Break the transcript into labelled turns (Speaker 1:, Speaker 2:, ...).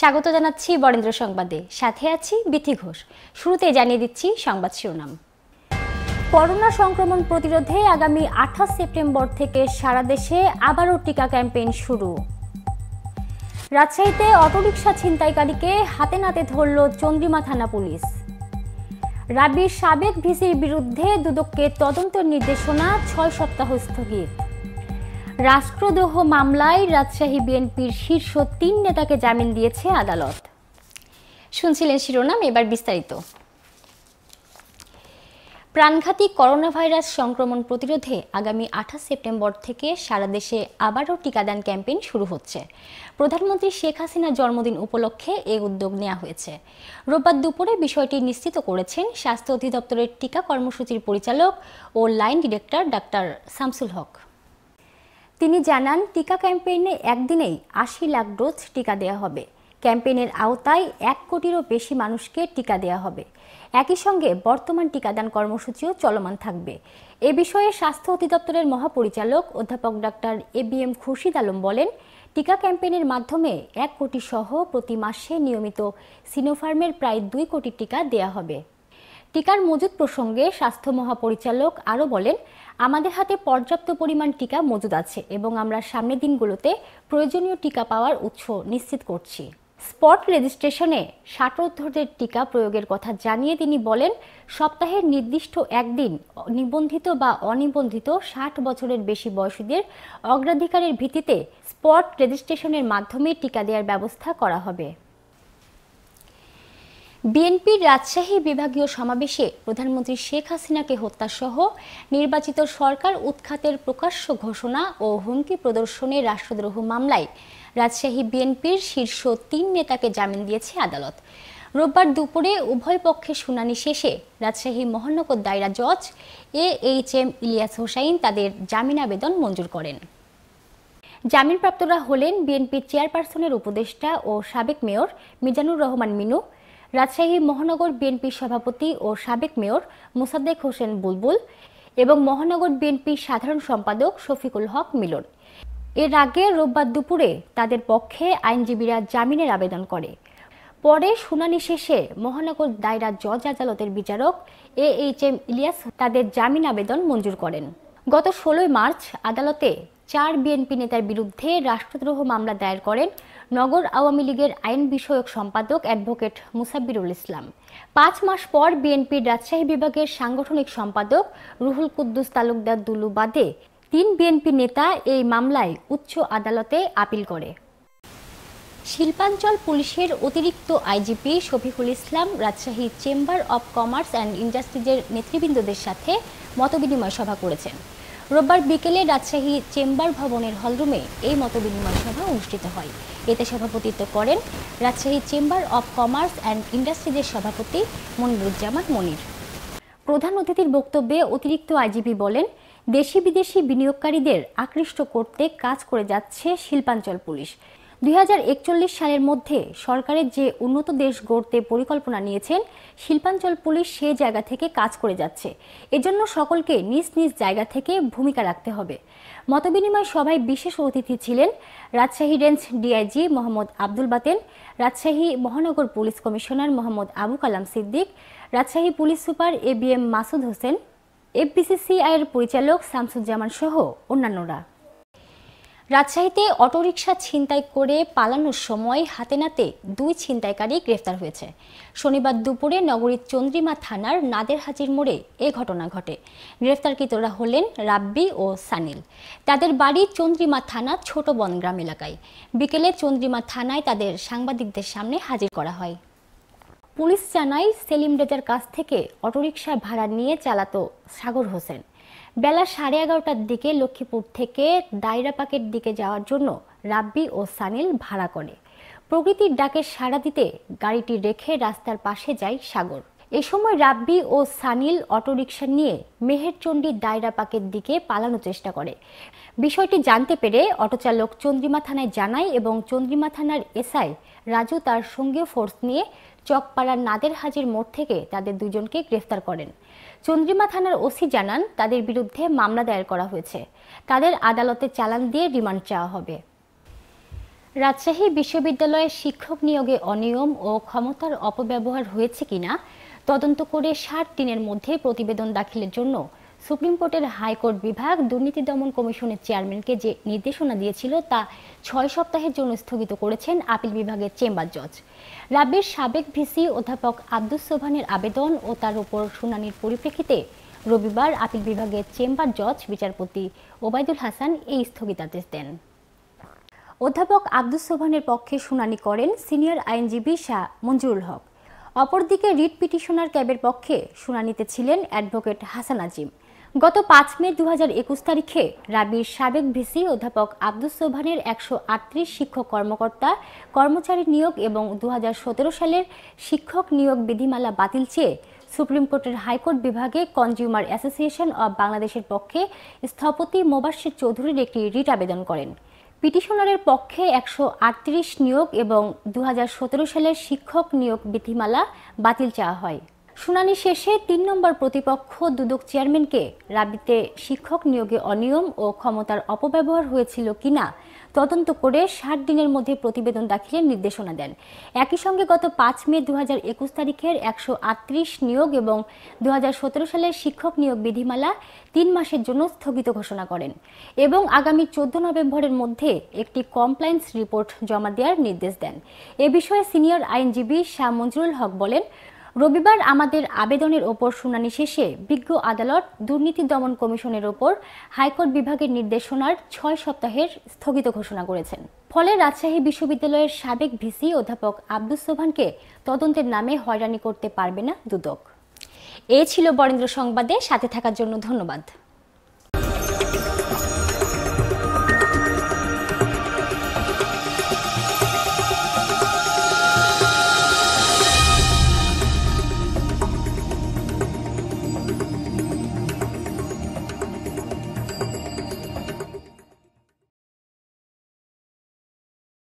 Speaker 1: স্বাগত জানাচ্ছি বরেন্দ্র সংবাদে সাথে আছি বিথি ঘোষ শুরুতে জানিয়ে দিচ্ছি সংবাদ শিরোনাম করোনা সংক্রমণ প্রতিরোধে আগামী আঠাশ সেপ্টেম্বর থেকে সারা দেশে আবারও টিকা ক্যাম্পেইন শুরু রাজশাহীতে অটোরিকশা ছিনতাইকারীকে হাতে নাতে ধরল চন্দ্রিমা থানা পুলিশ রাবির সাবেক ভিসির বিরুদ্ধে দুদককে তদন্তের নির্দেশনা ছয় সপ্তাহ স্থগিত রাষ্ট্রদ্রোহ মামলায় রাজশাহী বিএনপির শীর্ষ তিন নেতাকে জামিন দিয়েছে আদালত শুনছিলেন শিরোনাম এবার বিস্তারিত প্রাণঘাতী করোনা ভাইরাস সংক্রমণ প্রতিরোধে আগামী আঠাশ সেপ্টেম্বর থেকে সারা দেশে আবারও টিকাদান ক্যাম্পেইন শুরু হচ্ছে প্রধানমন্ত্রী শেখ হাসিনার জন্মদিন উপলক্ষে এই উদ্যোগ নেওয়া হয়েছে রোববার দুপুরে বিষয়টি নিশ্চিত করেছেন স্বাস্থ্য অধিদপ্তরের টিকা কর্মসূচির পরিচালক ও line director doctor Shamsul Haque তিনি জানান টিকা ক্যাম্পেইনে একদিনেই আশি লাখ ডোজ টিকা দেওয়া হবে ক্যাম্পেইনের আওতায় এক কোটিরও বেশি মানুষকে টিকা দেওয়া হবে একই সঙ্গে বর্তমান টিকাদান কর্মসূচিও চলমান থাকবে এ বিষয়ে স্বাস্থ্য অধিদপ্তরের মহাপরিচালক অধ্যাপক doctor A B M Khurshid Alam বলেন টিকা ক্যাম্পেইনের মাধ্যমে এক কোটি সহ প্রতি মাসে নিয়মিত সিনোফার্মের প্রায় দুই কোটি টিকা দেয়া হবে টিকার মজুদ প্রসঙ্গে স্বাস্থ্য মহাপরিচালক আরও বলেন আমাদের হাতে পর্যাপ্ত পরিমাণ টিকা মজুদ আছে এবং আমরা সামনের দিনগুলোতে প্রয়োজনীয় টিকা পাওয়ার উৎস নিশ্চিত করছি স্পট রেজিস্ট্রেশনে ষাটোর্ধদের টিকা প্রয়োগের কথা জানিয়ে তিনি বলেন সপ্তাহের নির্দিষ্ট একদিন নিবন্ধিত বা অনিবন্ধিত ষাট বছরের বেশি বয়সীদের অগ্রাধিকারের ভিত্তিতে স্পট রেজিস্ট্রেশনের মাধ্যমে টিকা দেওয়ার ব্যবস্থা করা হবে বিএনপির রাজশাহী বিভাগীয় সমাবেশে প্রধানমন্ত্রী শেখ হাসিনাকে হত্যাসহ নির্বাচিত সরকার উৎখাতের প্রকাশ্য ঘোষণা ও হুমকি প্রদর্শনে রাষ্ট্রদ্রোহ মামলায় রাজশাহী বিএনপির শীর্ষ তিন নেতাকে জামিন দিয়েছে আদালত রোববার দুপুরে উভয় পক্ষের শুনানি শেষে রাজশাহী মহানগর দায়রা জজ A H M Ilias Hossain তাদের জামিন আবেদন মঞ্জুর করেন জামিনপ্রাপ্তরা হলেন বিএনপির চেয়ারপারসনের উপদেষ্টা ও সাবেক মেয়র মিজানুর রহমান মিনু রাজশাহী মহানগর বিএনপি সভাপতি ও সাবেক মেয়র মোসাদ্দেক হোসেন বুলবুল এবং মহানগর বিএনপি সাধারণ সম্পাদক শফিকুল হক মিলন এর আগে রোববার দুপুরে তাদের পক্ষে আইনজীবীরা জামিনের আবেদন করে পরে শুনানি শেষে মহানগর দায়রা জজ আদালতের বিচারক এ এইচ এম ইলিয়াস তাদের জামিন আবেদন মঞ্জুর করেন গত ষোলোই মার্চ আদালতে চার বিএনপি নেতার বিরুদ্ধে রাষ্ট্রদ্রোহ মামলা দায়ের করেন নগর আওয়ামী লীগের আইন বিষয়ক সম্পাদক অ্যাডভোকেট মুসাব্বিরুল ইসলাম পাঁচ মাস পর বিএনপির রাজশাহী বিভাগের সাংগঠনিক সম্পাদক রুহুল কুদ্দুস তালুকদার দুলু বাদে তিন বিএনপি নেতা এই মামলায় উচ্চ আদালতে আপিল করে শিল্পাঞ্চল পুলিশের অতিরিক্ত IGP Shafiqul Islam Rajshahi chamber of commerce and ইন্ডাস্ট্রিজের নেতৃবৃন্দদের সাথে মতবিনিময় সভা করেছেন রোববার বিকেলে রাজশাহী চেম্বার ভবনের হলরুমে এই মতবিনিময় সভা অনুষ্ঠিত হয় এতে সভাপতিত্ব করেন Rajshahi chamber of commerce and ইন্ডাস্ট্রিজের সভাপতি মনিরুজ্জামান মনির প্রধান অতিথির বক্তব্যে অতিরিক্ত আইজিপি বলেন দেশি বিদেশি বিনিয়োগকারীদের আকৃষ্ট করতে কাজ করে যাচ্ছে শিল্পাঞ্চল পুলিশ 2041 সালের মধ্যে সরকারের যে উন্নত দেশ গড়তে পরিকল্পনা নিয়েছেন শিল্পাঞ্চল পুলিশ সে জায়গা থেকে কাজ করে যাচ্ছে এজন্য সকলকে নিজ নিজ জায়গা থেকে ভূমিকা রাখতে হবে মতবিনিময় সভায় বিশেষ অতিথি ছিলেন রাজশাহী রেঞ্জ ডিআইজি মোহাম্মদ আব্দুল বাতেন রাজশাহী মহানগর police commissioner Mohammad Abu Kalam Siddique Rajshahi police super A B M Masud Hossain এফবিসিসিআইয়ের পরিচালক শামসুজ্জামান সহ অন্যান্যরা রাজশাহীতে অটোরিকশা ছিনতাই করে পালানোর সময় হাতে নাতে দুই ছিনতাইকারী গ্রেফতার হয়েছে শনিবার দুপুরে নগরীর চন্দ্রিমা থানার নাদের হাজির মোড়ে এ ঘটনা ঘটে গ্রেফতারকৃতরা হলেন রাব্বি ও সানিল তাদের বাড়ি চন্দ্রিমা থানা ছোট বনগ্রাম এলাকায় বিকেলে চন্দ্রিমা থানায় তাদের সাংবাদিকদের সামনে হাজির করা হয় পুলিশ জানায় সেলিম রেজার কাছ থেকে অটোরিকশায় ভাড়া নিয়ে চালাত সাগর হোসেন বেলা সাড়ে এগারোটার দিকে লক্ষ্মীপুর থেকে দায়রাপাকের দিকে যাওয়ার জন্য রাব্বি ও সানিল ভাড়া করে প্রকৃতির ডাকে সাড়া দিতে গাড়িটি রেখে রাস্তার পাশে যায় সাগর এ সময় রাব্বি ও সানিল অটোরিকশা নিয়ে মেহেরচণ্ডী দায়রা পাকের দিকে পালানোর চেষ্টা করে বিষয়টি জানতে পেরে অটোচালক চন্দ্রিমা থানায় জানায় এবং চন্দ্রিমা থানার এসআই রাজু তার সঙ্গে ফোর্স নিয়ে চকপাড়ার নাদের হাজির মোড় থেকে তাদের দুজনকে গ্রেফতার করেন চন্দ্রিমা থানার ওসি জানান তাদের বিরুদ্ধে মামলা দায়ের করা হয়েছে তাদের আদালতে চালান দিয়ে রিমান্ড চাওয়া হবে রাজশাহী বিশ্ববিদ্যালয়ে শিক্ষক নিয়োগে অনিয়ম ও ক্ষমতার অপব্যবহার হয়েছে কিনা তদন্ত করে ষাট দিনের মধ্যে প্রতিবেদন দাখিলের জন্য সুপ্রিম কোর্টের হাইকোর্ট বিভাগ দুর্নীতি দমন কমিশনের চেয়ারম্যানকে যে নির্দেশনা দিয়েছিল তা ছয় সপ্তাহের জন্য স্থগিত করেছেন আপিল বিভাগের চেম্বার জজ রাব্যের সাবেক ভিসি অধ্যাপক আব্দুস সোভানের আবেদন ও তার উপর শুনানির পরিপ্রেক্ষিতে রবিবার আপিল বিভাগের চেম্বার জজ বিচারপতি ওবায়দুল হাসান এই স্থগিতাদেশ দেন অধ্যাপক আব্দুস সোভানের পক্ষে শুনানি করেন সিনিয়র আইনজীবী শাহ মঞ্জুরুল হক অপরদিকে রিট পিটিশনার ক্যাবের পক্ষে শুনানিতে ছিলেন অ্যাডভোকেট হাসান আজিম গত পাঁচ মে দু একুশ তারিখে রাবির সাবেক ভিসি অধ্যাপক আব্দুস সোভানের একশো শিক্ষক কর্মকর্তা কর্মচারী নিয়োগ এবং দু সালের শিক্ষক নিয়োগ বিধিমালা বাতিল চেয়ে সুপ্রিম কোর্টের হাইকোর্ট বিভাগে কনজিউমার অ্যাসোসিয়েশন অব বাংলাদেশের পক্ষে স্থপতি মোবাশ্বির চৌধুরীর একটি রিট আবেদন করেন পিটিশনারের পক্ষে একশো নিয়োগ এবং দু সালের শিক্ষক নিয়োগ বিধিমালা বাতিল চাওয়া হয় শুনানি শেষে তিন নম্বর প্রতিপক্ষ দুদক চেয়ারম্যানকে রাবিতে শিক্ষক নিয়োগে অনিয়ম ও ক্ষমতার অপব্যবহার হয়েছিল কিনা তদন্ত করে ষাট দিনের মধ্যে প্রতিবেদন দাখিলের নির্দেশনা দেন একই সঙ্গে গত পাঁচ মে দু তারিখের একশো আটত্রিশ নিয়োগ এবং দু সালের শিক্ষক নিয়োগ বিধিমালা তিন মাসের জন্য স্থগিত ঘোষণা করেন এবং আগামী চোদ্দ নভেম্বরের মধ্যে একটি কমপ্লায়েন্স রিপোর্ট জমা দেওয়ার নির্দেশ দেন এ বিষয়ে সিনিয়র আইনজীবী শাহ মঞ্জুরুল হক বলেন রবিবার আমাদের আবেদনের ওপর শুনানি শেষে বিজ্ঞ আদালত দুর্নীতি দমন কমিশনের ওপর হাইকোর্ট বিভাগের নির্দেশনার ছয় সপ্তাহের স্থগিত ঘোষণা করেছেন ফলে রাজশাহী বিশ্ববিদ্যালয়ের সাবেক ভিসি অধ্যাপক আব্দুস সোভানকে তদন্তের নামে হয়রানি করতে পারবে না দুদক এ ছিল বরেন্দ্র সংবাদে সাথে থাকার জন্য ধন্যবাদ